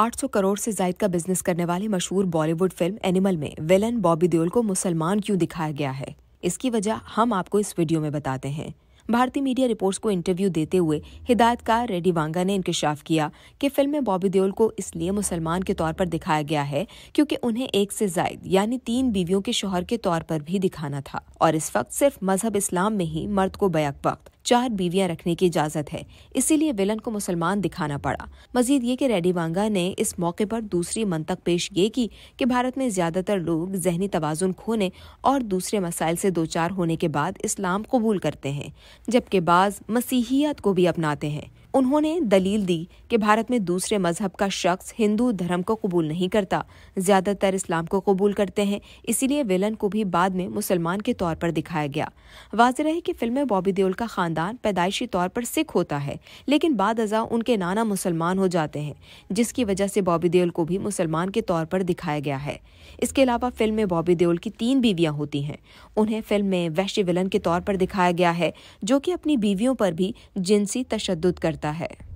800 करोड़ से जायद का बिजनेस करने वाली मशहूर बॉलीवुड फिल्म एनिमल में विलन बॉबी देओल को मुसलमान क्यों दिखाया गया है इसकी वजह हम आपको इस वीडियो में बताते हैं भारतीय मीडिया रिपोर्ट्स को इंटरव्यू देते हुए हिदायतकार रेडी वांगा ने इंकशाफ किया कि फिल्म में बॉबी देओल को इसलिए मुसलमान के तौर पर दिखाया गया है क्योंकि उन्हें एक से जायद यानी तीन बीवियों के शोहर के तौर पर भी दिखाना था और इस वक्त सिर्फ मजहब इस्लाम में ही मर्द को बैक वक्त चार बीवियां रखने की इजाजत है इसीलिए विलन को मुसलमान दिखाना पड़ा मजीद ये कि रेडी वांगा ने इस मौके पर दूसरी मंतक पेश ये की कि भारत में ज्यादातर लोग जहनी तोज़ुन खोने और दूसरे मसाइल से दो चार होने के बाद इस्लाम कबूल करते हैं जबकि बाज मसीहियत को भी अपनाते हैं उन्होंने दलील दी कि भारत में दूसरे मजहब का शख्स हिंदू धर्म को कबूल नहीं करता ज्यादातर इस्लाम को कबूल करते हैं इसीलिए विलन को भी बाद में मुसलमान के तौर पर दिखाया गया वाज रहे कि फिल्म में बॉबी देओल का खानदान पैदाइशी तौर पर सिख होता है लेकिन बाद अजा उनके नाना मुसलमान हो जाते हैं जिसकी वजह से बॉबी देओल को भी मुसलमान के तौर पर दिखाया गया है इसके अलावा फिल्म में बॉबी देओल की तीन बीवियां होती हैं उन्हें फिल्म में वैश्य विलन के तौर पर दिखाया गया है जो कि अपनी बीवियों पर भी जिनसी तशद करते करता है